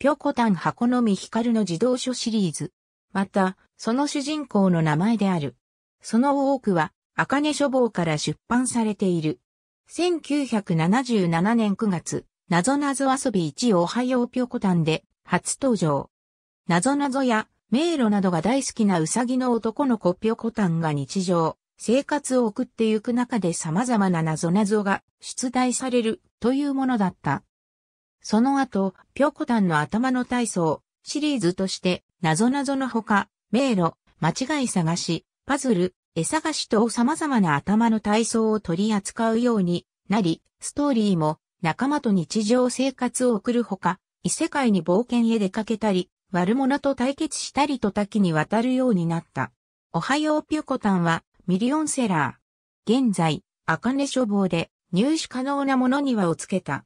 ぴょこたん箱のみ光の児童書シリーズ。また、その主人公の名前である。その多くは、ね書房から出版されている。1977年9月、なぞなぞ遊び1おはようぴょこたんで、初登場。なぞなぞや、迷路などが大好きなうさぎの男の子ぴょこたんが日常、生活を送ってゆく中で様々ななぞなぞが出題されるというものだった。その後、ピョコタンの頭の体操、シリーズとして、謎ぞのほか、迷路、間違い探し、パズル、絵探しと様々な頭の体操を取り扱うようになり、ストーリーも仲間と日常生活を送るほか、異世界に冒険へ出かけたり、悪者と対決したりと多岐にわたるようになった。おはようピョコタンはミリオンセラー。現在、アカネ書房で入手可能なものにはをつけた。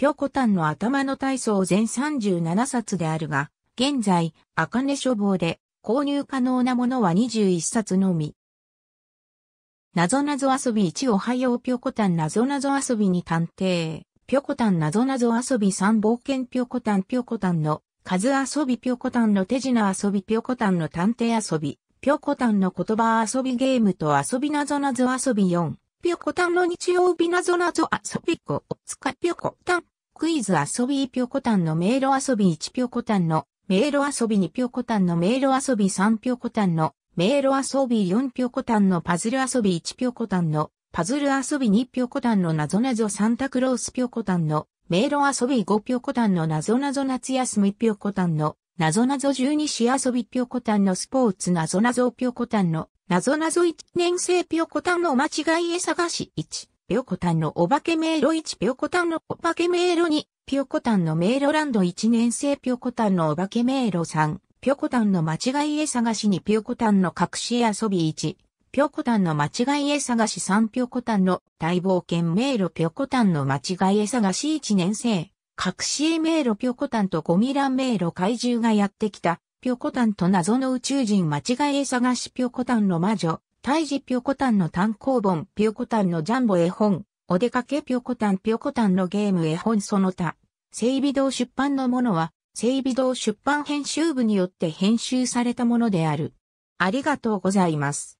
ピョコタンの頭の体操全37冊であるが、現在、かね書房で購入可能なものは21冊のみ。なぞなぞ遊び1おはようぴょこたんなぞなぞ遊びに探偵。ぴょこたんなぞなぞ遊び3冒険ぴょこたんぴょこたんの数遊びぴょこたんの手品遊びぴょこたんの探偵遊び。ぴょこたんの言葉遊びゲームと遊びなぞなぞ遊び4。ぴょこたんの日曜日なぞなぞ遊び5。つかぴょこたん。クイズ遊び1ピョコタンの迷路遊び1ピョコタンの迷路遊び2ピョコタンの迷路遊び3ピョコタンの迷路遊び4ピョコタンのパズル遊び1ピョコタンのパズル遊び2ピョコタンのなぞなぞサンタクロースピョコタンの迷路遊び5ピョコタンのなぞなぞ夏休みピョコタンのなぞなぞ12市遊びピョコタンのスポーツなぞなぞぴょコタンのなぞなぞ1年生ピョコタンの間違い絵探し1ぴょこたんのお化け迷路1ぴょこたんのお化け迷路2ぴょこたんの迷路ランド1年生ぴょこたんのお化け迷路3ぴょこたんの間違いへ探し2ぴょこたんの隠し遊び1ぴょこたんの間違いへ探し3ぴょこたんの大冒険迷路ぴょこたんの間違いへ探し1年生隠し絵迷路ぴょこたんとゴミラン迷路怪獣がやってきたぴょこたんと謎の宇宙人間違いへ探しぴょこたんの魔女胎児ピョコタンの単行本、ピョコタンのジャンボ絵本、お出かけピョコタンピョコタンのゲーム絵本その他、整備堂出版のものは、整備堂出版編集部によって編集されたものである。ありがとうございます。